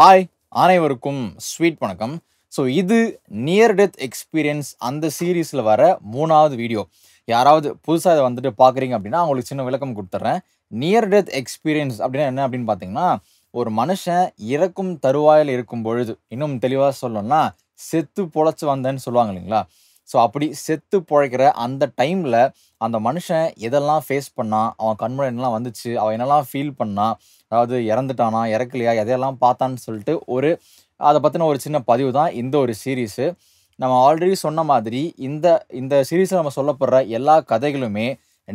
hi அனைவருக்கும் sweet வணக்கம் so இது நியர் டெத் எக்ஸ்பீரியன்ஸ் அந்த சீரீஸில் வர மூணாவது வீடியோ யாராவது புதுசாக இதை வந்துட்டு பார்க்குறீங்க அப்படின்னா அவங்களுக்கு சின்ன விளக்கம் கொடுத்துட்றேன் நியர் டெத் எக்ஸ்பீரியன்ஸ் அப்படின்னா என்ன அப்படின்னு பார்த்தீங்கன்னா ஒரு மனுஷன் இறக்கும் தருவாயில் இருக்கும் பொழுது இன்னும் தெளிவாக சொல்லணும்னா செத்து பொழைச்சி வந்தேன்னு சொல்லுவாங்க இல்லைங்களா ஸோ அப்படி செத்து பிழைக்கிற அந்த டைமில் அந்த மனுஷன் எதெல்லாம் ஃபேஸ் பண்ணான் அவன் கண்முறை என்னெல்லாம் வந்துச்சு அவன் என்னெல்லாம் ஃபீல் பண்ணான் அதாவது இறந்துட்டானா இறக்கலையா எதையெல்லாம் பார்த்தான்னு சொல்லிட்டு ஒரு அதை பற்றின ஒரு சின்ன பதிவு தான் இந்த ஒரு சீரீஸு நம்ம ஆல்ரெடி சொன்ன மாதிரி இந்த இந்த சீரீஸில் நம்ம சொல்லப்படுற எல்லா கதைகளுமே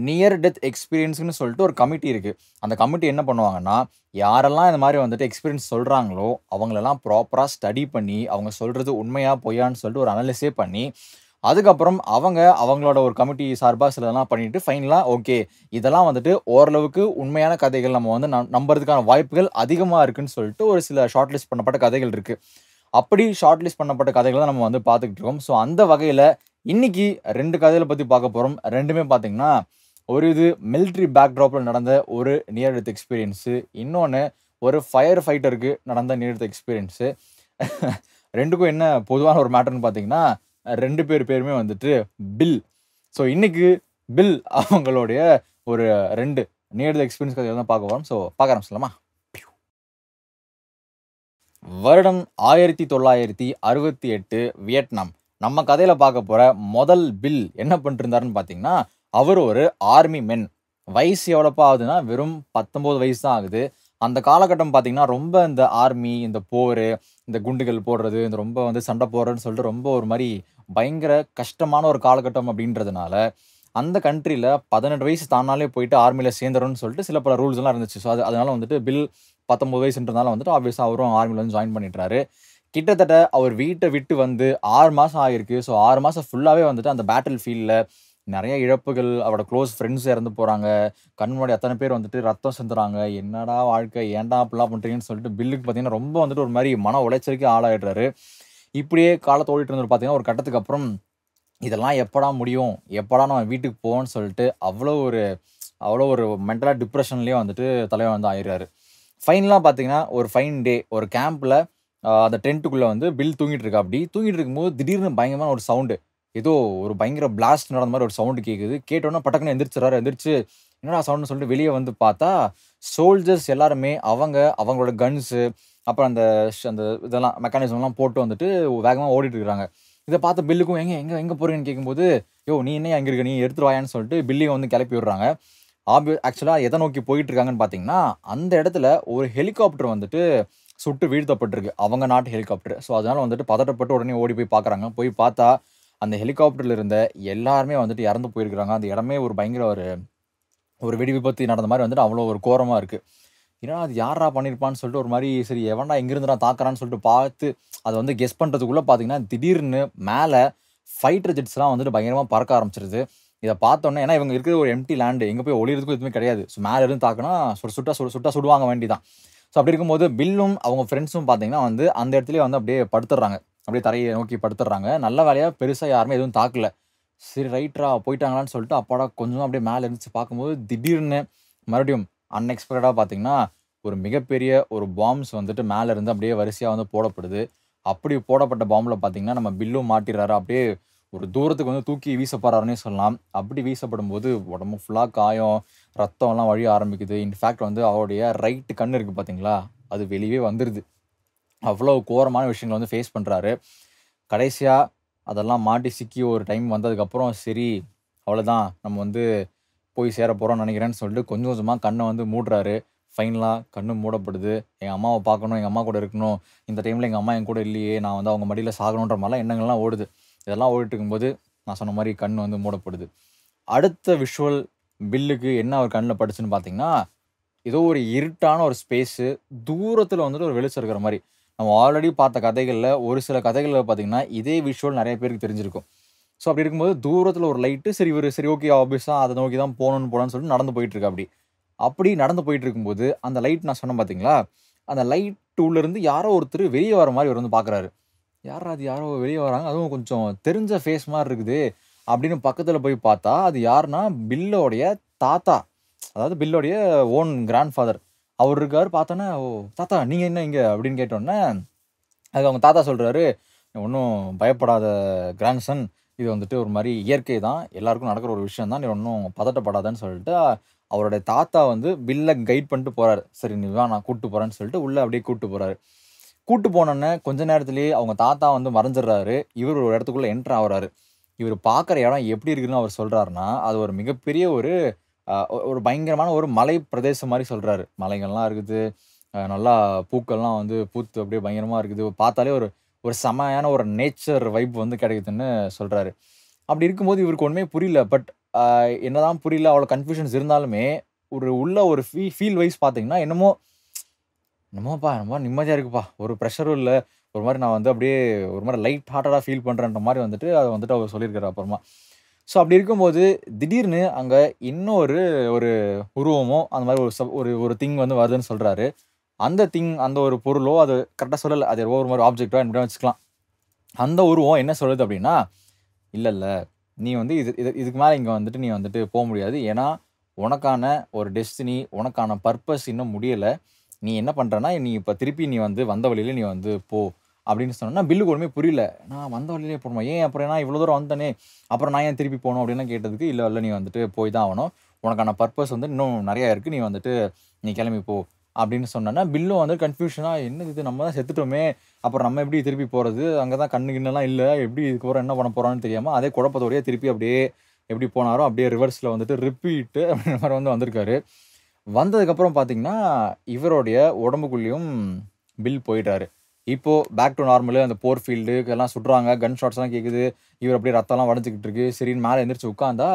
நியர் டெத் எக்ஸ்பீரியன்ஸுன்னு சொல்லிட்டு ஒரு கமிட்டி இருக்குது அந்த கமிட்டி என்ன பண்ணுவாங்கன்னா யாரெல்லாம் இந்த மாதிரி வந்துட்டு எக்ஸ்பீரியன்ஸ் சொல்கிறாங்களோ அவங்களெல்லாம் ப்ராப்பராக ஸ்டடி பண்ணி அவங்க சொல்கிறது உண்மையாக பொய்யான்னு சொல்லிட்டு ஒரு அனலிஸே பண்ணி அதுக்கப்புறம் அவங்க அவங்களோட ஒரு கமிட்டி சார்பாக இதெல்லாம் பண்ணிவிட்டு ஃபைனலாக ஓகே இதெல்லாம் வந்துட்டு ஓரளவுக்கு உண்மையான கதைகள் நம்ம வந்து நம்புறதுக்கான வாய்ப்புகள் அதிகமாக இருக்குன்னு சொல்லிட்டு ஒரு சில ஷார்ட் லிஸ்ட் பண்ணப்பட்ட கதைகள் இருக்குது அப்படி ஷார்ட் லிஸ்ட் பண்ணப்பட்ட கதைகள் தான் நம்ம வந்து பார்த்துக்கிட்டு இருக்கோம் ஸோ அந்த வகையில் இன்றைக்கி ரெண்டு கதைகளை பற்றி பார்க்க போகிறோம் ரெண்டுமே பார்த்திங்கன்னா ஒரு இது மிலிட்ரி பேக்ட்ராப்பில் நடந்த ஒரு நியர் எக்ஸ்பீரியன்ஸு இன்னொன்று ஒரு ஃபயர் ஃபைட்டருக்கு நடந்த நியர் எக்ஸ்பீரியன்ஸு ரெண்டுக்கும் என்ன பொதுவான ஒரு மேட்டர்னு பார்த்தீங்கன்னா ரெண்டு பேர் பேருமே வந்துட்டு பில் ஸோ இன்றைக்கி பில் அவங்களுடைய ஒரு ரெண்டு நியர் எக்ஸ்பீரியன்ஸ் கதையை தான் பார்க்க போகிறோம் ஸோ பார்க்க ஆரம்பிச்சலாமா வருடம் ஆயிரத்தி தொள்ளாயிரத்தி அறுபத்தி எட்டு வியட்நாம் நம்ம கதையில் பார்க்க போகிற முதல் பில் என்ன பண்ணிருந்தாருன்னு பார்த்தீங்கன்னா அவர் ஒரு ஆர்மி மென் வயசு எவ்வளோப்பா ஆகுதுன்னா வெறும் பத்தொம்போது வயசு தான் ஆகுது அந்த காலகட்டம் பார்த்தீங்கன்னா ரொம்ப இந்த ஆர்மி இந்த போர் இந்த குண்டுகள் போடுறது இந்த ரொம்ப வந்து சண்டை போடுறதுன்னு சொல்லிட்டு ரொம்ப ஒரு மாதிரி பயங்கர கஷ்டமான ஒரு காலகட்டம் அப்படின்றதுனால அந்த கண்ட்ரியில் பதினெட்டு வயசு தானாலே போயிட்டு ஆர்மியில் சேர்ந்துடணும்னு சொல்லிட்டு சில பல ரூல்ஸ்லாம் இருந்துச்சு ஸோ அது அதனால் வந்துட்டு பில் பத்தொம்பது வயசுன்றதுனால வந்துட்டு ஆப்வியஸாக அவரும் ஆர்மியில் வந்து ஜாயின் பண்ணிட்டுறாரு கிட்டத்தட்ட அவர் வீட்டை விட்டு வந்து ஆறு மாதம் ஆகிருக்கு ஸோ ஆறு மாதம் ஃபுல்லாகவே வந்துட்டு அந்த பேட்டில் ஃபீல்டில் நிறைய இழப்புகள் அவரோட க்ளோஸ் ஃப்ரெண்ட்ஸ் இறந்து போகிறாங்க கண் முன்னாடி அத்தனை பேர் வந்துட்டு ரத்தம் செஞ்சுறாங்க என்னடா வாழ்க்கை ஏன்டா அப்படிலாம் பண்ணுறீங்கன்னு சொல்லிட்டு பில்லுக்கு பார்த்தீங்கன்னா ரொம்ப வந்துட்டு ஒரு மாதிரி மன உளைச்சலுக்கு ஆளாயிடுறாரு இப்படியே காலத்தை ஓடிட்டு இருந்தவர் பார்த்தீங்கன்னா ஒரு கட்டத்துக்கு அப்புறம் இதெல்லாம் எப்படா முடியும் எப்படா நம்ம வீட்டுக்கு போவோம்னு சொல்லிட்டு அவ்வளோ ஒரு அவ்வளோ ஒரு மென்டலாக டிப்ரெஷன்லேயே வந்துட்டு தலைவர் வந்து ஆயிடுறாரு ஃபைனலாக பார்த்தீங்கன்னா ஒரு ஃபைன் டே ஒரு கேம்பில் அந்த டென்ட்டுக்குள்ளே வந்து பில் தூங்கிட்டு இருக்கா அப்படி தூங்கிட்டு இருக்கும்போது திடீர்னு பயங்கரமான ஒரு சவுண்டு ஏதோ ஒரு பயங்கர பிளாஸ்ட் நடந்த மாதிரி ஒரு சவுண்டு கேட்குது கேட்டோன்னா பட்டக்கணும் எந்திரிச்சிடறாரு எந்திரிச்சு என்னடா சவுண்டுன்னு சொல்லிட்டு வெளியே வந்து பார்த்தா சோல்ஜர்ஸ் எல்லாருமே அவங்க அவங்களோட கன்ஸு அப்புறம் அந்த அந்த இதெல்லாம் மெக்கானிசம்லாம் போட்டு வந்துட்டு வேகமாக ஓடிட்டு இருக்கிறாங்க இதை பார்த்து பில்லுக்கும் எங்கே எங்கே எங்கே போகிறீங்கன்னு கேட்கும்போது யோ நீ என்ன அங்கே இருக்க நீ எடுத்துட்டு வாயான்னு சொல்லிட்டு பில்லியை வந்து கிளப்பி விடுறாங்க ஆப்வி ஆக்சுவலாக எதை நோக்கி போயிட்டு இருக்காங்கன்னு பார்த்தீங்கன்னா அந்த இடத்துல ஒரு ஹெலிகாப்டர் வந்துட்டு சுட்டு வீழ்த்தப்பட்டிருக்கு அவங்க நாட்டு ஹெலிகாப்டர் ஸோ அதனால் வந்துட்டு பதட்டப்பட்டு உடனே ஓடி போய் பார்க்குறாங்க போய் பார்த்தா அந்த ஹெலிகாப்டரில் இருந்த எல்லாருமே வந்துட்டு இறந்து போயிருக்கிறாங்க அந்த இடமே ஒரு பயங்கர ஒரு ஒரு வெடி விபத்து நடந்த மாதிரி வந்துட்டு அவ்வளோ ஒரு கோரமாக இருக்குது ஏன்னா அது யாரா பண்ணியிருப்பான்னு சொல்லிட்டு ஒரு மாதிரி சரி எவன்டா இங்கிருந்து நான் தாக்குறான்னு சொல்லிட்டு பார்த்து அதை வந்து கெஸ் பண்ணுறதுக்குள்ளே பார்த்தீங்கன்னா திடீர்னு மேலே ஃபைட்டர் ஜெட்ஸ்லாம் வந்துட்டு பயங்கரமாக பறக்க ஆரம்பிச்சிருது இதை பார்த்தோன்னே ஏன்னா இவங்க இருக்கிற ஒரு எம்டி லேண்டு எங்கே போய் ஒளியிறதுக்கும் எதுவுமே கிடையாது ஸோ மேலே இருந்து தாக்கினா சுட சுட்டா சுட சுட்டா சுடுவாங்க வேண்டிதான் தான் ஸோ அப்படி இருக்கும்போது பில்லும் அவங்க ஃப்ரெண்ட்ஸும் பார்த்தீங்கன்னா வந்து அந்த இடத்துல வந்து அப்படியே படுத்துடுறாங்க அப்படியே தரையை நோக்கி படுத்துடுறாங்க நல்ல வேலையாக பெருசாக யாருமே எதுவும் தாக்கல சரி ரைட்ரா போயிட்டாங்களான்னு சொல்லிட்டு அப்பாடா கொஞ்சம் அப்படியே மேலே இருந்துச்சு பார்க்கும்போது திடீர்னு மறுபடியும் அன்எக்ஸ்பெக்டடாக பார்த்தீங்கன்னா ஒரு மிகப்பெரிய ஒரு பாம்ஸ் வந்துட்டு மேலே இருந்து அப்படியே வரிசையாக வந்து போடப்படுது அப்படி போடப்பட்ட பாம்பில் பார்த்தீங்கன்னா நம்ம பில்லும் மாட்டிடுறாரு அப்படியே ஒரு தூரத்துக்கு வந்து தூக்கி வீசப்படுறாருன்னே சொல்லலாம் அப்படி வீசப்படும் போது உடம்பு ஃபுல்லாக காயம் ரத்தம்லாம் வழிய ஆரம்பிக்குது இன்ஃபேக்ட் வந்து அவருடைய ரைட்டு கண் இருக்குது பார்த்தீங்களா அது வெளியே வந்துடுது அவ்வளோ கோரமான விஷயங்களை வந்து ஃபேஸ் பண்ணுறாரு கடைசியாக அதெல்லாம் மாட்டி சிக்கி ஒரு டைம் வந்ததுக்கப்புறம் சரி அவ்வளோதான் நம்ம வந்து போய் சேர போகிறோம் நினைக்கிறேன்னு சொல்லிட்டு கொஞ்சம் கொஞ்சமாக கண்ணை வந்து மூடுறாரு ஃபைனலாக கண்ணு மூடப்படுது எங்கள் அம்மாவை பார்க்கணும் எங்கள் அம்மா கூட இருக்கணும் இந்த டைமில் எங்கள் அம்மா என் கூட இல்லையே நான் வந்து அவங்க மடியில் சாகணுன்ற மாதிரிலாம் எண்ணங்கள்லாம் ஓடுது இதெல்லாம் ஓடிட்டு இருக்கும்போது நான் சொன்ன மாதிரி கண் வந்து மூடப்படுது அடுத்த விஷுவல் பில்லுக்கு என்ன அவர் கண்ணில் படிச்சுன்னு பார்த்தீங்கன்னா ஏதோ ஒரு இருட்டான ஒரு ஸ்பேஸு தூரத்தில் வந்துட்டு ஒரு வெளிச்சம் இருக்கிற மாதிரி நம்ம ஆல்ரெடி பார்த்த கதைகளில் ஒரு சில கதைகளில் பார்த்திங்கன்னா இதே விஷுவல் நிறைய பேருக்கு தெரிஞ்சிருக்கும் ஸோ அப்படி இருக்கும்போது தூரத்தில் ஒரு லைட்டு சரி ஒரு சரி ஓகே ஆஃபீஸாக அதை நோக்கி தான் போகணும்னு போகலான்னு சொல்லிட்டு நடந்து போயிட்டுருக்கு அப்படி அப்படி நடந்து போயிட்டு இருக்கும்போது அந்த லைட் நான் சொன்னேன் பார்த்தீங்களா அந்த லைட் உள்ளேருந்து யாரோ ஒருத்தர் வெளியே வர மாதிரி இவர் வந்து பார்க்குறாரு யாரா அது யாரோ வெளியே வராங்க அதுவும் கொஞ்சம் தெரிஞ்ச ஃபேஸ் மாதிரி இருக்குது அப்படின்னு பக்கத்தில் போய் பார்த்தா அது யாருன்னா பில்லோடைய தாத்தா அதாவது பில்லோடைய ஓன் கிராண்ட் ஃபாதர் அவர் இருக்கார் பார்த்தோன்னே ஓ தாத்தா நீங்கள் என்ன இங்கே அப்படின்னு கேட்டோன்னே அதுக்கு அவங்க தாத்தா சொல்கிறாரு ஒன்றும் பயப்படாத கிராண்ட்சன் இது வந்துட்டு ஒரு மாதிரி இயற்கை தான் எல்லாருக்கும் நடக்கிற ஒரு விஷயம் தான் நீ ஒன்றும் பதட்டப்படாதன்னு சொல்லிட்டு அவருடைய தாத்தா வந்து பில்லை கைட் பண்ணிட்டு போகிறாரு சரி நீ நான் கூப்பிட்டு போகிறேன்னு சொல்லிட்டு உள்ளே அப்படியே கூப்பிட்டு போகிறாரு கூப்பிட்டு போனோன்னே கொஞ்ச நேரத்துலேயே அவங்க தாத்தா வந்து மறைஞ்சிடுறாரு இவர் ஒரு இடத்துக்குள்ளே என்ட்ரு ஆகிறாரு இவர் பார்க்குற இடம் எப்படி இருக்குதுன்னு அவர் சொல்கிறாருன்னா அது ஒரு மிகப்பெரிய ஒரு ஒரு பயங்கரமான ஒரு மலை பிரதேசம் மாதிரி சொல்கிறாரு மலைகள்லாம் இருக்குது நல்லா பூக்கள்லாம் வந்து பூத்து அப்படியே பயங்கரமாக இருக்குது பார்த்தாலே ஒரு ஒரு செமையான ஒரு நேச்சர் வைப் வந்து கிடைக்குதுன்னு சொல்கிறாரு அப்படி இருக்கும்போது இவருக்கு ஒன்றுமே புரியல பட் என்னதான் புரியல அவ்வளோ கன்ஃபியூஷன்ஸ் இருந்தாலுமே ஒரு உள்ள ஒரு ஃபீ ஃபீல் வைஸ் பார்த்தீங்கன்னா என்னமோ என்னமோப்பா என்னமோ நிம்மதியாக இருக்குப்பா ஒரு ப்ரெஷரும் இல்லை ஒரு மாதிரி நான் வந்து அப்படியே ஒரு மாதிரி லைட் ஹார்ட்டடாக ஃபீல் பண்ணுறேன்ற மாதிரி வந்துட்டு அதை வந்துட்டு அவர் சொல்லியிருக்காரு அப்புறமா ஸோ அப்படி இருக்கும்போது திடீர்னு அங்கே இன்னொரு ஒரு உருவமோ அந்த மாதிரி ஒரு சப் ஒரு ஒரு திங் வந்து வருதுன்னு சொல்கிறாரு அந்த திங் அந்த ஒரு பொருளோ அது கரெக்டாக சொல்லலை அது ஒரு மாதிரி ஆப்ஜெக்டோ என்ன வச்சுக்கலாம் அந்த உருவம் என்ன சொல்லுது அப்படின்னா இல்லை இல்லை நீ வந்து இது இது இதுக்கு மேலே இங்கே வந்துட்டு நீ வந்துட்டு போக முடியாது ஏன்னா உனக்கான ஒரு டெஸ்டினி உனக்கான பர்பஸ் இன்னும் முடியலை நீ என்ன பண்ணுறனா நீ இப்போ திருப்பி நீ வந்து வந்த வழியில் நீ வந்து போ அப்படின்னு சொன்னோன்னா பில்லுக்கு ஒன்றுமே புரியல நான் வந்த வழியிலே போகணுமா ஏன் அப்புறம் ஏன்னா இவ்வளோ தூரம் வந்தேனே அப்புறம் நான் ஏன் திருப்பி போகணும் அப்படின்னு கேட்டதுக்கு இல்லை இல்லை நீ வந்துட்டு போய் தான் ஆகணும் உனக்கான பர்பஸ் வந்து இன்னும் நிறையா இருக்குது நீ வந்துட்டு நீ கிளம்பி போ அப்படின்னு சொன்னோன்னா பில்லும் வந்து கன்ஃபியூஷனாக என்ன இது நம்ம தான் செத்துட்டோமே அப்புறம் நம்ம எப்படி திருப்பி போகிறது அங்கே தான் கண்ணு கிண்ணெல்லாம் இல்லை எப்படி இதுக்கப்புறம் என்ன பண்ண போகிறான்னு தெரியாமல் அதே குழப்பத்தோடையே திருப்பி அப்படியே எப்படி போனாரோ அப்படியே ரிவர்ஸில் வந்துட்டு ரிப்பீட்டு அப்படின்ற மாதிரி வந்து வந்திருக்காரு வந்ததுக்கப்புறம் பார்த்திங்கன்னா இவருடைய உடம்புக்குள்ளேயும் பில் போயிட்டாரு இப்போது பேக் டு நார்மலு அந்த போர் ஃபீல்டு எல்லாம் சுடுறாங்க கன் ஷாட்ஸ்லாம் கேட்குது இவர் அப்படியே ரத்தம்லாம் வடைஞ்சிக்கிட்டு இருக்கு சரின்னு மேலே எந்திரிச்சு உட்காந்தா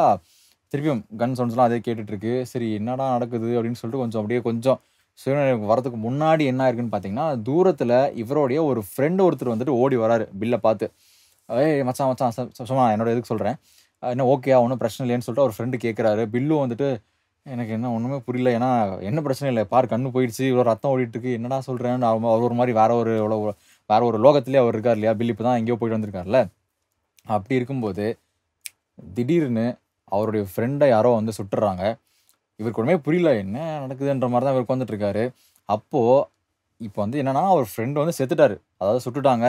திருப்பியும் கன் சவுண்ட்ஸ்லாம் அதே கேட்டுட்ருக்கு சரி என்னடா நடக்குது அப்படின்னு சொல்லிட்டு கொஞ்சம் அப்படியே கொஞ்சம் சுயநினைவுக்கு வரதுக்கு முன்னாடி என்ன இருக்குன்னு பார்த்தீங்கன்னா தூரத்தில் இவருடைய ஒரு ஃப்ரெண்டு ஒருத்தர் வந்துட்டு ஓடி வராரு பில்லை பார்த்து ஏய் மச்சான் மச்சான் சும்மா என்னோட எதுக்கு சொல்கிறேன் என்ன ஓகேயா ஒன்றும் பிரச்சனை இல்லைன்னு சொல்லிட்டு அவர் ஃப்ரெண்டு கேட்குறாரு பில்லு வந்துட்டு எனக்கு என்ன ஒன்றுமே புரியல ஏன்னா என்ன பிரச்சனை இல்லை பார் கண்ணு போயிடுச்சு இவ்வளோ ரத்தம் இருக்கு என்னடா சொல்கிறேன்னு அவர் ஒரு மாதிரி வேற ஒரு இவ்வளோ வேற ஒரு லோகத்துலேயே அவர் இருக்கார் இல்லையா பில்லிப்பு தான் எங்கேயோ போயிட்டு வந்திருக்கார்ல அப்படி இருக்கும்போது திடீர்னு அவருடைய ஃப்ரெண்டை யாரோ வந்து சுட்டுறாங்க இவருக்கு ஒன்றுமே புரியல என்ன நடக்குதுன்ற மாதிரி தான் இவர் உட்காந்துட்ருக்காரு அப்போது இப்போ வந்து என்னென்னா அவர் ஃப்ரெண்டு வந்து செத்துட்டார் அதாவது சுட்டுட்டாங்க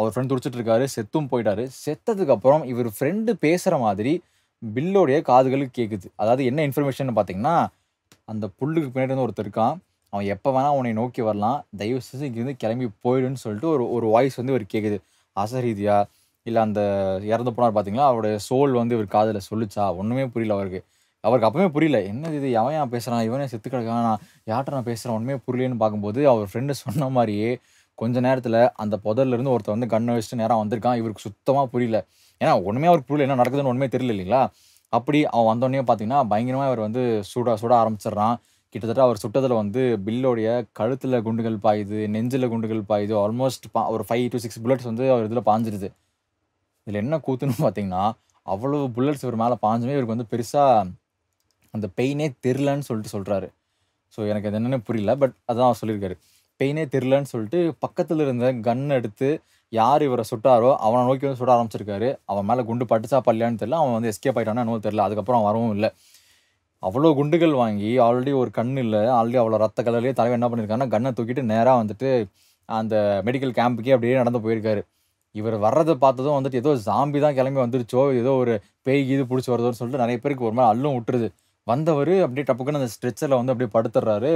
அவர் ஃப்ரெண்ட் துடிச்சிட்டு இருக்காரு செத்தும் போயிட்டாரு செத்ததுக்கப்புறம் இவர் ஃப்ரெண்டு பேசுகிற மாதிரி பில்லோடைய காதுகளுக்கு கேட்குது அதாவது என்ன இன்ஃபர்மேஷன் பார்த்தீங்கன்னா அந்த புல்லுக்கு பின்னாடி வந்து ஒருத்தர் இருக்கான் அவன் எப்போ வேணால் அவனை நோக்கி வரலாம் தயவு செஞ்சு இங்கேருந்து கிளம்பி போயிடுன்னு சொல்லிட்டு ஒரு ஒரு வாய்ஸ் வந்து இவர் கேட்குது அசரீதியா இல்லை அந்த இறந்து போனார் பார்த்தீங்களா அவருடைய சோல் வந்து இவர் காதில் சொல்லிச்சா ஒன்றுமே புரியல அவருக்கு அவருக்கு அப்பவே புரியல என்னது இது எவன் ஏன் பேசுகிறான் இவனே செத்து கிடக்கான் நான் யார்கிட்ட நான் பேசுகிறேன் ஒன்றுமே புரியலன்னு பார்க்கும்போது அவர் ஃப்ரெண்டு சொன்ன மாதிரியே கொஞ்ச நேரத்தில் அந்த புதர்லேருந்து ஒருத்தர் வந்து கண்ணை வச்சுட்டு நேரம் வந்திருக்கான் இவருக்கு சுத்தமாக புரியல ஏன்னா ஒன்றுமே அவருக்கு புரியல என்ன நடக்குதுன்னு ஒன்றுமே தெரியல இல்லைங்களா அப்படி அவன் வந்தோடனே பார்த்தீங்கன்னா பயங்கரமாக அவர் வந்து சுட சுட ஆரம்பிச்சிடுறான் கிட்டத்தட்ட அவர் சுட்டதில் வந்து பில்லோடைய கழுத்தில் குண்டுகள் பாயுது நெஞ்சில் குண்டுகள் பாயுது ஆல்மோஸ்ட் பா ஒரு ஃபைவ் டு சிக்ஸ் புல்லட்ஸ் வந்து அவர் இதில் பாஞ்சிருது இதில் என்ன கூத்துன்னு பார்த்தீங்கன்னா அவ்வளோ புல்லட்ஸ் இவர் மேலே பாஞ்சுமே இவருக்கு வந்து பெருசாக அந்த பெயினே தெரிலன்னு சொல்லிட்டு சொல்கிறாரு ஸோ எனக்கு அது என்னென்னு புரியல பட் அதான் அவர் சொல்லியிருக்காரு பெயினே தெரிலன்னு சொல்லிட்டு பக்கத்தில் இருந்த கன் எடுத்து யார் இவரை சுட்டாரோ அவனை நோக்கி வந்து சுட ஆரம்பிச்சிருக்காரு அவன் மேலே குண்டு பட்டுச்சா பள்ளியான்னு தெரியல அவன் வந்து எஸ்கேப் ஆகிட்டானா என்னவோ தெரில அதுக்கப்புறம் அவன் வரவும் இல்லை அவ்வளோ குண்டுகள் வாங்கி ஆல்ரெடி ஒரு கண் இல்லை ஆல்ரெடி அவ்வளோ ரத்த கலர்லேயே தலைவர் என்ன பண்ணியிருக்காங்கன்னா கண்ணை தூக்கிட்டு நேராக வந்துட்டு அந்த மெடிக்கல் கேம்புக்கே அப்படியே நடந்து போயிருக்காரு இவர் வர்றதை பார்த்ததும் வந்துட்டு ஏதோ ஜாம்பி தான் கிளம்பி வந்துருச்சோ ஏதோ ஒரு பேய் இது பிடிச்சி வருதோன்னு சொல்லிட்டு நிறைய பேருக்கு ஒரு மாதிரி அள்ளும் விட்டுருது வந்தவர் அப்படியே டப்புக்குன்னு அந்த ஸ்ட்ரெச்சரில் வந்து அப்படியே படுத்துடுறாரு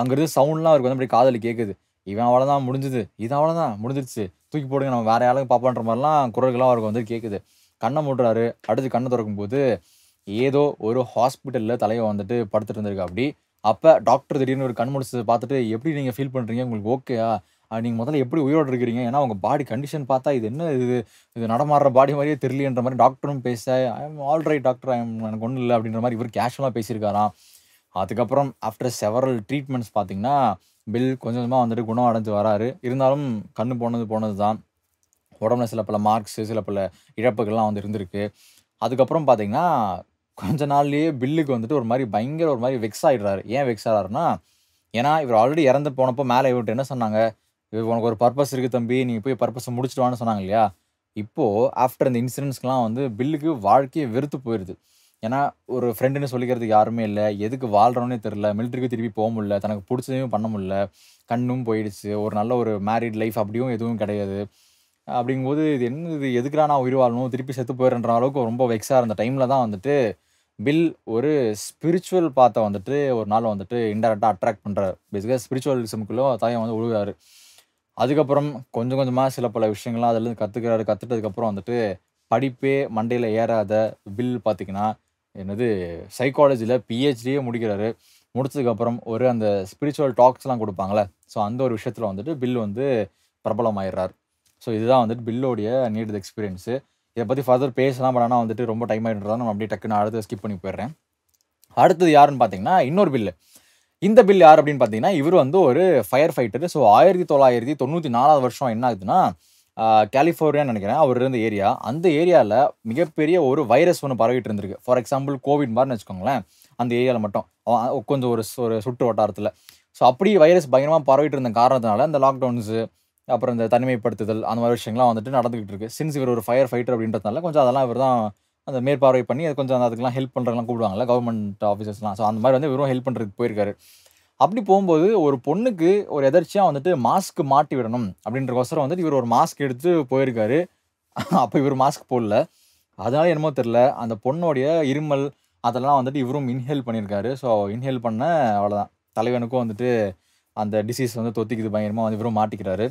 அங்கேருந்து சவுண்ட்லாம் அவருக்கு வந்து அப்படியே காதலி கேட்குது இவன் அவ்வளோதான் முடிஞ்சுது இது அவ்வளோதான் முடிஞ்சிருச்சு தூக்கி போடுங்க நம்ம வேறு யாரும் பார்ப்பான்ற மாதிரிலாம் குரல்கள்லாம் அவருக்கு வந்து கேட்குது கண்ணை மூடுறாரு அடுத்து கண்ணை திறக்கும் போது ஏதோ ஒரு ஹாஸ்பிட்டலில் தலையை வந்துட்டு படுத்துட்டு இருந்திருக்கு அப்படி அப்போ டாக்டர் திடீர்னு ஒரு கண் முடிச்சு பார்த்துட்டு எப்படி நீங்கள் ஃபீல் பண்ணுறீங்க உங்களுக்கு ஓகேயா நீங்கள் முதல்ல எப்படி உயிரோடு இருக்கிறீங்க ஏன்னா உங்கள் பாடி கண்டிஷன் பார்த்தா இது என்ன இது இது நடமாடுற பாடி மாதிரியே தெரியலன்ற மாதிரி டாக்டரும் பேச I am all right doctor I am எனக்கு ஒன்றும் இல்லை அப்படின்ற மாதிரி இவர் கேஷுவலாக பேசியிருக்காராம் அதுக்கப்புறம் ஆஃப்டர் செவரல் ட்ரீட்மெண்ட்ஸ் பார்த்தீங்கன்னா பில் கொஞ்சம் கொஞ்சமாக வந்துட்டு குணம் அடைஞ்சு வராரு இருந்தாலும் கண்ணு போனது போனது தான் உடம்புல சில பல மார்க்ஸு சில பல இழப்புகள்லாம் வந்து இருந்திருக்கு அதுக்கப்புறம் பார்த்தீங்கன்னா கொஞ்ச நாள்லேயே பில்லுக்கு வந்துட்டு ஒரு மாதிரி பயங்கர ஒரு மாதிரி வெக்ஸ் ஆகிடுறாரு ஏன் வெக்ஸ் ஆகிறாருன்னா ஏன்னா இவர் ஆல்ரெடி இறந்து போனப்போ மேலே இவர்கிட்ட என்ன சொன்னாங்க இவர் உனக்கு ஒரு பர்பஸ் இருக்குது தம்பி நீங்கள் போய் பர்பஸை முடிச்சுட்டு வான்னு சொன்னாங்க இல்லையா இப்போது ஆஃப்டர் இந்த இன்சூரன்ஸ்க்கெலாம் வந்து பில்லுக்கு வாழ்க்கையை வெறுத்து போயிடுது ஏன்னா ஒரு ஃப்ரெண்டுன்னு சொல்லிக்கிறதுக்கு யாருமே இல்லை எதுக்கு வாழ்கிறோன்னே தெரில மிலிட்ரிக்கு திருப்பி போக முடில தனக்கு பிடிச்சதையும் பண்ண முடில கண்ணும் போயிடுச்சு ஒரு நல்ல ஒரு மேரிட் லைஃப் அப்படியும் எதுவும் கிடையாது அப்படிங்கும்போது இது என்ன இது எதுக்குடா நான் உயிர் வாழணும் திருப்பி செத்து போயிடுன்ற அளவுக்கு ரொம்ப வெக்ஸாக இருந்த டைமில் தான் வந்துட்டு பில் ஒரு ஸ்பிரிச்சுவல் பாத்தை வந்துட்டு ஒரு நாள் வந்துட்டு இன்டெரக்டாக அட்ராக்ட் பண்ணுறாரு பேசிக்காக ஸ்பிரிச்சுவலிசமுக்குள்ளே தாயம் வந்து உழுகிறாரு அதுக்கப்புறம் கொஞ்சம் கொஞ்சமாக சில பல விஷயங்கள்லாம் அதுலேருந்து கற்றுக்கிறாரு கற்றுட்டதுக்கப்புறம் வந்துட்டு படிப்பே மண்டையில் ஏறாத பில் பார்த்திங்கன்னா என்னது சைக்காலஜியில் பிஹெச்டியே முடிக்கிறாரு முடிச்சதுக்கப்புறம் ஒரு அந்த ஸ்பிரிச்சுவல் டாக்ஸ்லாம் கொடுப்பாங்களே ஸோ அந்த ஒரு விஷயத்தில் வந்துட்டு பில் வந்து பிரபலமாயிடுறார் ஸோ இதுதான் வந்துட்டு பில்லோடைய நீட் எக்ஸ்பீரியன்ஸு இதை பற்றி ஃபர்தர் பேசலாம் பட் ஆனால் வந்துட்டு ரொம்ப டைம் ஆகிடுறதா நம்ம அப்படியே டக்குன்னு அடுத்து ஸ்கிப் பண்ணி போயிடுறேன் அடுத்தது யாருன்னு பார்த்தீங்கன்னா இன்னொரு பில்லு இந்த பில் யார் அப்படின்னு பார்த்தீங்கன்னா இவர் வந்து ஒரு ஃபயர் ஃபைட்டர் ஸோ ஆயிரத்தி தொள்ளாயிரத்தி தொண்ணூற்றி நாலாவது வருஷம் என்ன ஆகுதுன்னா கலிஃபோர்னியான்னு நினைக்கிறேன் அவர் இருந்த ஏரியா அந்த ஏரியாவில் மிகப்பெரிய ஒரு வைரஸ் ஒன்று பரவிட்டு இருந்திருக்கு ஃபார் எக்ஸாம்பிள் கோவிட் மாதிரி வச்சுக்கோங்களேன் அந்த ஏரியாவில் மட்டும் கொஞ்சம் ஒரு ஒரு சுற்று வட்டாரத்தில் ஸோ அப்படி வைரஸ் பயங்கரமாக பரவிட்டு இருந்த காரணத்தினால இந்த லாக்டவுன்ஸு அப்புறம் இந்த தனிமைப்படுத்துதல் அந்த மாதிரி விஷயங்கள்லாம் வந்துட்டு நடந்துக்கிட்டு இருக்குது சின்ஸ் இவர் ஒரு ஃபயர் ஃபைட்டர் அப்படின்றதுனால கொஞ்சம் அதெல்லாம் இவர் தான் அந்த மேற்பார்வை பண்ணி அது கொஞ்சம் அதுக்கெல்லாம் ஹெல்ப் பண்ணுறதுலாம் கூப்பிடுவாங்கல்ல கவர்மெண்ட் ஆஃபீஸர்ஸ்லாம் ஸோ அந்த மாதிரி வந்து இவரும் ஹெல்ப் பண்ணுறதுக்கு போயிருக்காரு அப்படி போகும்போது ஒரு பொண்ணுக்கு ஒரு எதர்ச்சியாக வந்துட்டு மாஸ்க் மாட்டி விடணும் அப்படின்றக்கோசரம் வந்துட்டு இவர் ஒரு மாஸ்க் எடுத்து போயிருக்காரு அப்போ இவர் மாஸ்க் போடல அதனால என்னமோ தெரில அந்த பொண்ணோடைய இருமல் அதெல்லாம் வந்துட்டு இவரும் இன்ஹேல் பண்ணியிருக்காரு ஸோ இன்ஹேல் பண்ண அவ்வளோதான் தலைவனுக்கும் வந்துட்டு அந்த டிசீஸ் வந்து தொத்திக்குது பயங்கரமாக வந்து இவரும் மாட்டிக்கிறாரு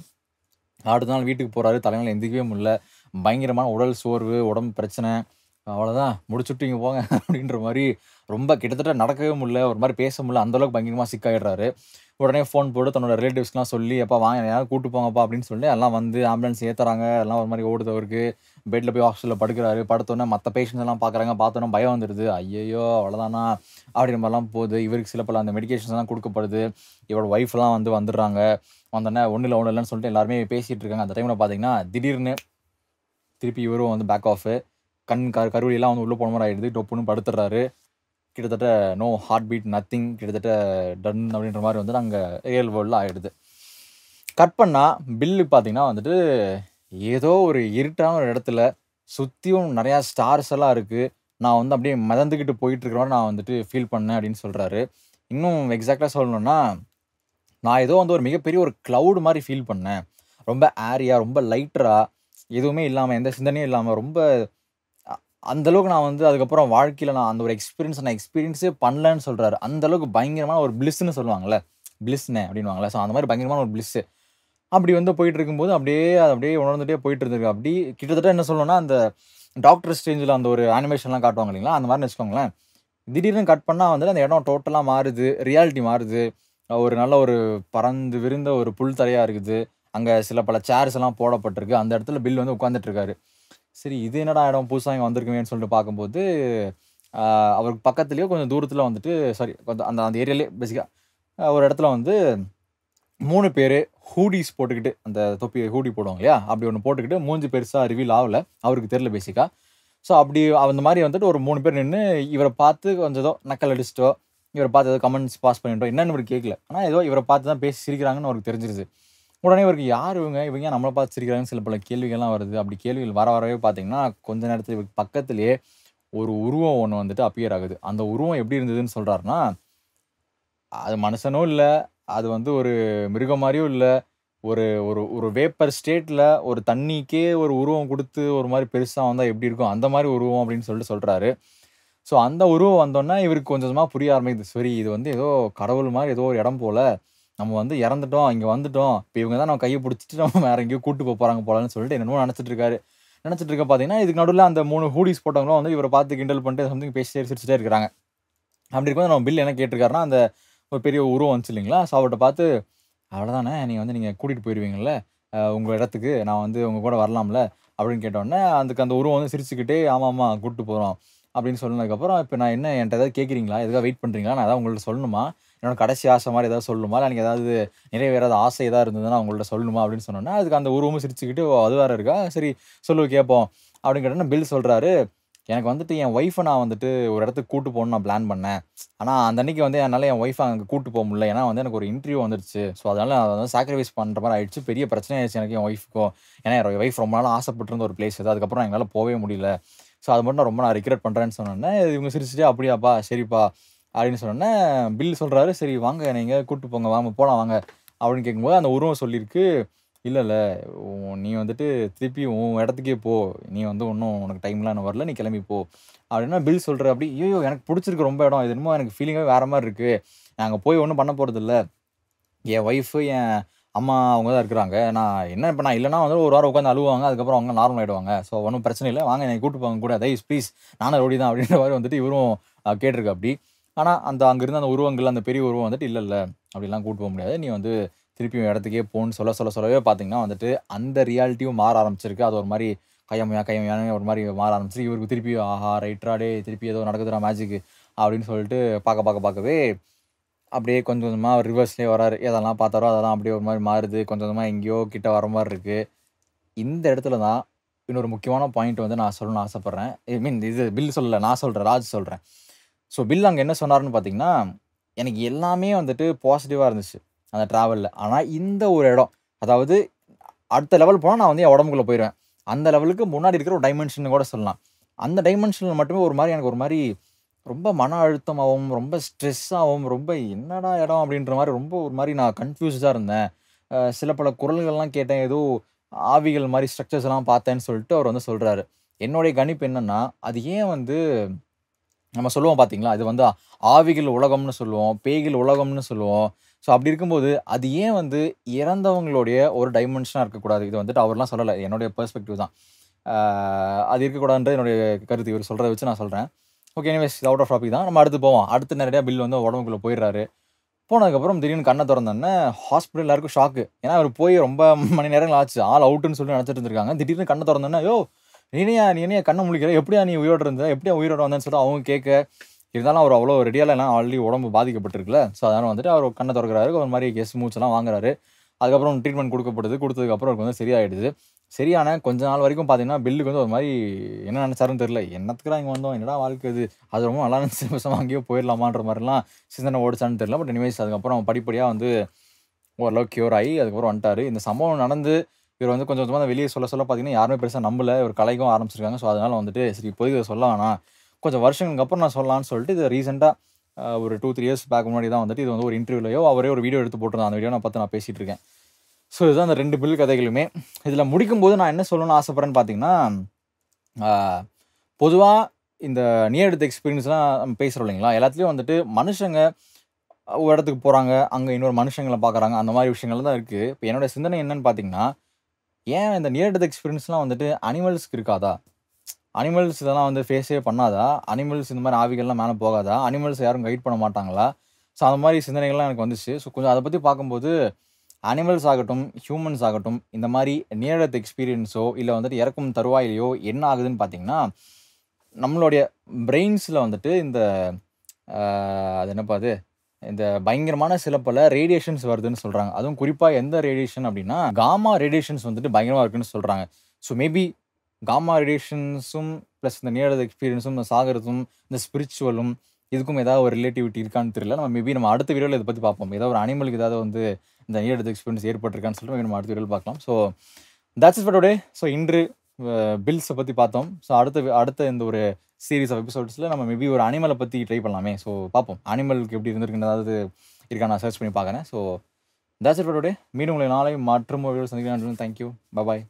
அடுத்த நாள் வீட்டுக்கு போகிறாரு தலைவனில் எந்திரிக்கவே முடியல பயங்கரமான உடல் சோர்வு உடம்பு பிரச்சனை அவ்வளோதான் முடிச்சுட்டு இங்கே போங்க அப்படின்ற மாதிரி ரொம்ப கிட்டத்தட்ட நடக்கவே முடியல ஒரு மாதிரி பேச முடியல அந்தளவுக்கு பயங்கரமாக சிக்காயிடுறாரு உடனே ஃபோன் போட்டு தன்னோட ரிலேட்டிவ்ஸ்லாம் சொல்லி எப்போ வாங்க யாரும் கூப்பிட்டு போங்கப்பா அப்படின்னு சொல்லி எல்லாம் வந்து ஆம்புலன்ஸ் ஏற்றுறாங்க எல்லாம் ஒரு மாதிரி ஓடுது அவருக்கு பெட்டில் போய் ஹாஸ்டலில் படுக்கிறாரு படுத்தோடனே மற்ற பேஷண்ட்ஸ் எல்லாம் பார்க்குறாங்க பார்த்தோன்னே பயம் வந்துடுது ஐயோ அவ்வளோதானா அப்படின்ற மாதிரிலாம் போகுது இவருக்கு சில பல அந்த எல்லாம் கொடுக்கப்படுது இவரோட ஒய்ஃப்லாம் வந்து வந்துடுறாங்க வந்தோடனே ஒன்றும் இல்லை ஒன்றும் இல்லைன்னு சொல்லிட்டு எல்லாருமே பேசிகிட்டு இருக்காங்க அந்த டைமில் பார்த்தீங்கன்னா திடீர்னு திருப்பி இவரும் வந்து பேக் ஆஃபு கண் கரு கருவிலாம் வந்து உள்ளே போன மாதிரி ஆகிடுது டொப்புன்னு படுத்துடுறாரு கிட்டத்தட்ட நோ ஹார்ட் பீட் நத்திங் கிட்டத்தட்ட டன் அப்படின்ற மாதிரி வந்துட்டு நாங்கள் ரியல் வேர்ல்டில் ஆகிடுது கட் பண்ணால் பில்லு பார்த்திங்கன்னா வந்துட்டு ஏதோ ஒரு இருட்டான ஒரு இடத்துல சுற்றியும் நிறையா ஸ்டார்ஸ் எல்லாம் இருக்குது நான் வந்து அப்படியே மிதந்துக்கிட்டு போயிட்டுருக்கிற மாதிரி நான் வந்துட்டு ஃபீல் பண்ணேன் அப்படின்னு சொல்கிறாரு இன்னும் எக்ஸாக்டாக சொல்லணுன்னா நான் ஏதோ வந்து ஒரு மிகப்பெரிய ஒரு க்ளவுடு மாதிரி ஃபீல் பண்ணேன் ரொம்ப ஏரியாக ரொம்ப லைட்டராக எதுவுமே இல்லாமல் எந்த சிந்தனையும் இல்லாமல் ரொம்ப அந்தளவுக்கு நான் வந்து அதுக்கப்புறம் வாழ்க்கையில் நான் அந்த ஒரு எக்ஸ்பீரியன்ஸ் நான் எக்ஸ்பீரியன்ஸே பண்ணலன்னு சொல்கிறாரு அந்தளவுக்கு பயங்கரமான ஒரு பிளிஸ்ன்னு சொல்லுவாங்கல்ல பிளிஸ்னே அப்படின்வாங்களே ஸோ அந்த மாதிரி பயங்கரமான ஒரு பிளிஸ்ஸு அப்படி வந்து போயிட்டு இருக்கும்போது அப்படியே அது அப்படியே உணர்ந்துகிட்டே போயிட்டு இருந்திருக்கு அப்படி கிட்டத்தட்ட என்ன சொல்லணும்னா அந்த டாக்டர் ஸ்டேஞ்சில் அந்த ஒரு அனிமேஷன்லாம் காட்டுவாங்க இல்லைங்களா அந்த மாதிரி வச்சுக்கோங்களேன் திடீர்னு கட் பண்ணால் வந்துட்டு அந்த இடம் டோட்டலாக மாறுது ரியாலிட்டி மாறுது ஒரு நல்ல ஒரு பறந்து விரிந்த ஒரு புல் தரையாக இருக்குது அங்கே சில பல சேர்ஸ் எல்லாம் போடப்பட்டிருக்கு அந்த இடத்துல பில் வந்து இருக்காரு சரி இது என்னடா இடம் புதுசாக இங்கே வந்திருக்குமேன்னு சொல்லிட்டு பார்க்கும்போது அவருக்கு பக்கத்துலேயோ கொஞ்சம் தூரத்தில் வந்துட்டு சாரி கொஞ்சம் அந்த அந்த ஏரியாலே பேசிக்காக ஒரு இடத்துல வந்து மூணு பேர் ஹூடிஸ் போட்டுக்கிட்டு அந்த தொப்பி ஹூடி போடுவாங்க இல்லையா அப்படி ஒன்று போட்டுக்கிட்டு மூஞ்சி பெருசாக ரிவீல் ஆகலை அவருக்கு தெரில பேசிக்காக ஸோ அப்படி அந்த மாதிரி வந்துட்டு ஒரு மூணு பேர் நின்று இவரை பார்த்து கொஞ்சம் ஏதோ நக்கல் அடிச்சிட்டோ இவரை பார்த்து ஏதோ கமெண்ட்ஸ் பாஸ் பண்ணிட்டோம் என்னென்னு இவர் கேட்கல ஆனால் ஏதோ இவரை பார்த்து தான் பேசி சிரிக்கிறாங்கன்னு அவருக்கு தெரிஞ்சிருச்சு உடனே இவருக்கு யார் இவங்க இவங்க நம்மளை பார்த்து சிரிக்கிறாங்கன்னு சில பல கேள்விகள்லாம் வருது அப்படி கேள்விகள் வர வரவே பார்த்தீங்கன்னா கொஞ்ச நேரத்தில் இவருக்கு பக்கத்துலேயே ஒரு உருவம் ஒன்று வந்துட்டு அப்பியர் ஆகுது அந்த உருவம் எப்படி இருந்ததுன்னு சொல்கிறாருன்னா அது மனுஷனும் இல்லை அது வந்து ஒரு மிருகம் மாதிரியும் இல்லை ஒரு ஒரு ஒரு வேப்பர் ஸ்டேட்டில் ஒரு தண்ணிக்கே ஒரு உருவம் கொடுத்து ஒரு மாதிரி பெருசாக வந்தால் எப்படி இருக்கும் அந்த மாதிரி உருவம் அப்படின்னு சொல்லிட்டு சொல்கிறாரு ஸோ அந்த உருவம் வந்தோன்னா இவருக்கு கொஞ்சமாக புரிய ஆரம்பிக்குது சரி இது வந்து ஏதோ கடவுள் மாதிரி ஏதோ ஒரு இடம் போல் நம்ம வந்து இறந்துட்டோம் இங்கே வந்துட்டோம் இப்போ இவங்க தான் நம்ம கையை பிடிச்சிட்டு நம்ம வேற எங்கேயோ கூட்டு போக போகிறாங்க போலான்னு சொல்லிட்டு என்னமோ நினச்சிட்டு இருக்காரு நினச்சிட்டு இருக்க பார்த்தீங்கன்னா இதுக்கு நடுவில் அந்த மூணு ஹூடிஸ் போட்டவங்களும் வந்து இவரை பார்த்து கிண்டல் பண்ணிட்டு சம்திங் பேசிட்டே சிரிச்சிட்டே இருக்கிறாங்க அப்படி இருக்கும்போது நம்ம பில் என்ன கேட்டிருக்காருன்னா அந்த ஒரு பெரிய உருவம் வந்துச்சு இல்லைங்களா ஸோ அவர்கிட்ட பார்த்து அவ்வளோதானே நீங்கள் வந்து நீங்கள் கூட்டிகிட்டு போயிடுவீங்கள உங்கள் இடத்துக்கு நான் வந்து உங்கள் கூட வரலாம்ல அப்படின்னு கேட்டோடனே அதுக்கு அந்த உருவம் வந்து சிரிச்சுக்கிட்டே ஆமாம் ஆமாம் கூப்பிட்டு போகிறோம் அப்படின்னு சொன்னதுக்கப்புறம் இப்போ நான் என்ன என்கிட்ட ஏதாவது கேட்குறீங்களா எதுக்காக வெயிட் பண்ணுறீங்களா நான் அதான் உங்கள்கிட்ட சொல்லணுமா என்னோட கடைசி ஆசை மாதிரி ஏதாவது சொல்லணுமா இல்லை எனக்கு ஏதாவது நிறைவேறாத ஆசை ஏதாவது இருந்ததுன்னா அவங்கள்ட்ட சொல்லணுமா அப்படின்னு சொன்னோன்னா அதுக்கு அந்த உருவமும் சிரிச்சுக்கிட்டு அது வேறு இருக்கா சரி சொல்லு கேட்போம் அப்படின்னு கேட்டால் பில் சொல்கிறாரு எனக்கு வந்துட்டு என் ஒய்ஃபை நான் வந்துட்டு ஒரு இடத்துக்கு கூட்டு போகணும்னு நான் பிளான் பண்ணேன் ஆனால் அந்த அன்னைக்கு வந்து என்னால் என் ஒய்ஃபை அங்கே கூட்டு போக முடியல ஏன்னா வந்து எனக்கு ஒரு இன்டர்வியூ வந்துருச்சு ஸோ அதனால் அதை வந்து சாக்ரிஃபைஸ் பண்ணுற மாதிரி ஆயிடுச்சு பெரிய பிரச்சனை ஆயிடுச்சு எனக்கு என் ஒய்ஃபுக்கும் ஏன்னா என் ஒய்ஃப் ரொம்ப நாள் ஆசைப்பட்டிருந்த ஒரு பிளேஸ் அது அதுக்கப்புறம் எங்களால் போகவே முடியல ஸோ அது மட்டும் நான் ரொம்ப நான் ரிக்ரெட் பண்ணுறேன்னு சொன்னேன் இவங்க சிரிச்சுட்டு அப்படியாப்பா சரிப்பா அப்படின்னு சொன்னோன்னே பில் சொல்கிறாரு சரி வாங்க நீங்கள் கூப்பிட்டு போங்க வாங்க போகலாம் வாங்க அப்படின்னு கேட்கும்போது அந்த உருவம் சொல்லியிருக்கு இல்லை இல்லை நீ வந்துட்டு திருப்பி உன் இடத்துக்கே போ நீ வந்து ஒன்றும் உனக்கு டைம்லாம் இன்னும் வரல நீ கிளம்பி போ அப்படின்னா பில் சொல்கிற அப்படி ஐயோ எனக்கு பிடிச்சிருக்கு ரொம்ப இடம் இது என்னமோ எனக்கு ஃபீலிங்காக வேறு மாதிரி இருக்குது நாங்கள் போய் ஒன்றும் பண்ண போகிறது இல்லை என் ஒய்ஃபு என் அம்மா அவங்க தான் இருக்கிறாங்க நான் என்ன இப்போ நான் இல்லைனா வந்து ஒரு வாரம் உட்காந்து அழுவாங்க அதுக்கப்புறம் அவங்க நார்மல் ஆகிடுவாங்க ஸோ ஒன்றும் பிரச்சனை இல்லை வாங்க என்னை கூப்பிட்டு போவாங்க கூட தயவு ப்ளீஸ் நானும் ரோடி தான் அப்படின்ற மாதிரி வந்துட்டு இவரும் கேட்டிருக்கு அப்படி ஆனால் அந்த அங்கேருந்து அந்த உருவங்கள் அந்த பெரிய உருவம் வந்துட்டு இல்லை இல்லை அப்படிலாம் கூட்டு போக முடியாது நீ வந்து திருப்பி இடத்துக்கே போகணுன்னு சொல்ல சொல்ல சொல்லவே பார்த்தீங்கன்னா வந்துட்டு அந்த ரியாலிட்டியும் மாற ஆரம்பிச்சிருக்கு அது ஒரு மாதிரி கையமையா கையமையான ஒரு மாதிரி மாற ஆரம்பிச்சு இவருக்கு திருப்பி ஆஹா ரைட்ராடே திருப்பி ஏதோ நடக்குதுடா மேஜிக்கு அப்படின்னு சொல்லிட்டு பார்க்க பார்க்க பார்க்கவே அப்படியே கொஞ்சம் கொஞ்சமாக ரிவர்ஸ்லேயே வராரு எதெல்லாம் பார்த்தாரோ அதெல்லாம் அப்படியே ஒரு மாதிரி மாறுது கொஞ்சம் கொஞ்சமாக எங்கேயோ கிட்ட வர மாதிரி இருக்குது இந்த இடத்துல தான் இன்னொரு முக்கியமான பாயிண்ட் வந்து நான் சொல்லணும்னு ஆசைப்பட்றேன் ஐ மீன் இது பில் சொல்லலை நான் சொல்கிறேன் ராஜ் சொல்கிறேன் ஸோ பில் அங்கே என்ன சொன்னார்னு பார்த்தீங்கன்னா எனக்கு எல்லாமே வந்துட்டு பாசிட்டிவாக இருந்துச்சு அந்த ட்ராவலில் ஆனால் இந்த ஒரு இடம் அதாவது அடுத்த லெவல் போனால் நான் வந்து என் உடம்புக்குள்ளே போயிடுவேன் அந்த லெவலுக்கு முன்னாடி இருக்கிற ஒரு டைமென்ஷன் கூட சொல்லலாம் அந்த டைமென்ஷனில் மட்டுமே ஒரு மாதிரி எனக்கு ஒரு மாதிரி ரொம்ப மன அழுத்தமாகவும் ரொம்ப ஸ்ட்ரெஸ்ஸாகவும் ரொம்ப என்னடா இடம் அப்படின்ற மாதிரி ரொம்ப ஒரு மாதிரி நான் கன்ஃபியூஸ்டாக இருந்தேன் சில பல குரல்கள்லாம் கேட்டேன் ஏதோ ஆவிகள் மாதிரி ஸ்ட்ரக்சர்ஸ்லாம் பார்த்தேன்னு சொல்லிட்டு அவர் வந்து சொல்கிறாரு என்னுடைய கணிப்பு என்னென்னா அது ஏன் வந்து நம்ம சொல்லுவோம் பார்த்தீங்களா இது வந்து ஆவிகள் உலகம்னு சொல்லுவோம் பேய்கள் உலகம்னு சொல்லுவோம் ஸோ அப்படி இருக்கும்போது அது ஏன் வந்து இறந்தவங்களுடைய ஒரு டைமென்ஷனாக இருக்கக்கூடாது இது வந்துட்டு அவர்லாம் சொல்லலை என்னுடைய பெர்ஸ்பெக்டிவ் தான் அது இருக்கக்கூடாதுன்ற என்னுடைய கருத்து இவர் சொல்கிறத வச்சு நான் சொல்கிறேன் ஓகே எனிவேஸ் இது அவுட் ஆஃப் டாபிக் தான் நம்ம அடுத்து போவோம் அடுத்து நிறையா பில் வந்து உடம்புக்குள்ளே போயிடுறாரு போனதுக்கப்புறம் திடீர்னு கண்ணை திறந்தோன்னே ஹாஸ்பிட்டல் எல்லாருக்கும் ஷாக்கு ஏன்னா அவர் போய் ரொம்ப மணி நேரங்கள் ஆச்சு ஆள் அவுட்டுன்னு சொல்லி நினச்சிட்டு இருந்திருக்காங்க திடீர்னு கண்ணை திறந்தோன்னே யோ நீனையா நீனையா கண்ணை முழிக்கிற எப்படியா நீ உயிரோட இருந்த எப்படியா உயிரோட வந்தேன்னு சொல்லிட்டு அவங்க கேட்க இருந்தாலும் அவர் அவ்வளோ ரெடியால் எல்லாம் ஆல்ரெடி உடம்பு பாதிக்கப்பட்டிருக்குல ஸோ அதனால் வந்துட்டு அவர் கண்ணை திறக்கிறாரு ஒரு மாதிரி கெஸ் மூச்செல்லாம் வாங்குறாரு அதுக்கப்புறம் ட்ரீட்மெண்ட் கொடுக்கப்படுது கொடுத்ததுக்கப்புறம் அவருக்கு வந்து சரியாயிடுது சரியான கொஞ்ச நாள் வரைக்கும் பார்த்தீங்கன்னா பில்லுக்கு வந்து ஒரு மாதிரி என்ன நினச்சாருன்னு தெரியல என்னத்துக்குலாம் இங்கே வந்தோம் என்னடா வாழ்க்கை இது அது ரொம்ப நல்லா இருந்துச்சு விஷமாக அங்கேயோ போயிடலாமான்ற மாதிரிலாம் சிந்தனை ஓடிச்சான்னு தெரில பட் நிமிஷம் அதுக்கப்புறம் படிப்படியாக வந்து ஓரளவு க்யூர் ஆகி அதுக்கப்புறம் வந்துட்டார் இந்த சம்பவம் நடந்து இவர் வந்து கொஞ்சம் கொஞ்சமாக வெளியே சொல்ல சொல்ல பார்த்தீங்கன்னா யாருமே பெருசாக நம்பலை இவர் கலைக்கும் ஆரம்பிச்சிருக்காங்க ஸோ அதனால் வந்துட்டு சரி இப்போதைக்கு இதை சொல்ல கொஞ்சம் வருஷங்களுக்கு அப்புறம் நான் சொல்லலாம்னு சொல்லிட்டு இது ரீசெண்டாக ஒரு டூ த்ரீ இயர்ஸ் பேக் முன்னாடி தான் வந்துட்டு இது வந்து ஒரு இன்டர்வியூலையோ அவரே ஒரு வீடியோ எடுத்து போட்டிருந்தேன் அந்த வீடியோ நான் பார்த்து நான் பேசிகிட்டு இருக்கேன் ஸோ இதுதான் அந்த ரெண்டு பில் கதைகளுமே இதில் முடிக்கும்போது நான் என்ன சொல்லணும்னு ஆசைப்பட்றேன்னு பார்த்தீங்கன்னா பொதுவாக இந்த நியர் எடுத்த எக்ஸ்பீரியன்ஸ்லாம் நம்ம பேசுகிறோம் இல்லைங்களா எல்லாத்துலேயும் வந்துட்டு மனுஷங்க ஒரு இடத்துக்கு போகிறாங்க அங்கே இன்னொரு மனுஷங்களை பார்க்குறாங்க அந்த மாதிரி விஷயங்கள் தான் இருக்குது இப்போ என்னோடய சிந்தனை என்னன்னு பார்த்தீங்கன்னா ஏன் இந்த நியர் டெத் எக்ஸ்பீரியன்ஸ்லாம் வந்துட்டு அனிமல்ஸ்க்கு இருக்காதா அனிமல்ஸ் இதெல்லாம் வந்து ஃபேஸே பண்ணாதா அனிமல்ஸ் இந்த மாதிரி ஆவிகள்லாம் மேலே போகாதா அனிமல்ஸ் யாரும் கைட் பண்ண மாட்டாங்களா ஸோ அந்த மாதிரி சிந்தனைகள்லாம் எனக்கு வந்துச்சு ஸோ கொஞ்சம் அதை பற்றி பார்க்கும்போது அனிமல்ஸ் ஆகட்டும் ஹியூமன்ஸ் ஆகட்டும் இந்த மாதிரி நேரத்து எக்ஸ்பீரியன்ஸோ இல்லை வந்துட்டு இறக்கும் தருவாயிலையோ என்ன ஆகுதுன்னு பார்த்தீங்கன்னா நம்மளுடைய பிரெயின்ஸில் வந்துட்டு இந்த அது என்னப்பா அது இந்த பயங்கரமான சிலப்பில் ரேடியேஷன்ஸ் வருதுன்னு சொல்கிறாங்க அதுவும் குறிப்பாக எந்த ரேடியேஷன் அப்படின்னா காமா ரேடியேஷன்ஸ் வந்துட்டு பயங்கரமாக இருக்குன்னு சொல்கிறாங்க ஸோ மேபி காமா ரேடியேஷன்ஸும் ப்ளஸ் இந்த நேரது எக்ஸ்பீரியன்ஸும் இந்த சாகரத்தும் இந்த ஸ்பிரிச்சுவலும் இதுக்கும் ஏதாவது ஒரு ரிலேட்டிவிட்டி இருக்கான்னு தெரியல நம்ம மேபி நம்ம அடுத்த வீடியோவில் இதை பற்றி பார்ப்போம் ஏதாவது ஒரு அனிமலுக்கு ஏதாவது வந்து இந்த நேரது எக்ஸ்பீரியன்ஸ் ஏற்பட்டிருக்கான்னு சொல்லிட்டு நம்ம அடுத்த வீடியோவில் பார்க்கலாம் so that's is for today so இன்று பில்ஸை பற்றி பார்த்தோம் ஸோ அடுத்த அடுத்த இந்த ஒரு சீரீஸ் ஆஃப் எபிசோட்ஸில் நம்ம மேபி ஒரு அனிமலை பற்றி ட்ரை பண்ணலாமே ஸோ பார்ப்போம் அனிமலுக்கு எப்படி இருந்திருக்குன்னு ஏதாவது இருக்கா நான் சர்ச் பண்ணி பார்க்குறேன் ஸோ தட்ஸ் இட் மீண்டும் உங்களை நாளை மற்றும் சந்திக்கிறேன் தேங்க்யூ பபாய்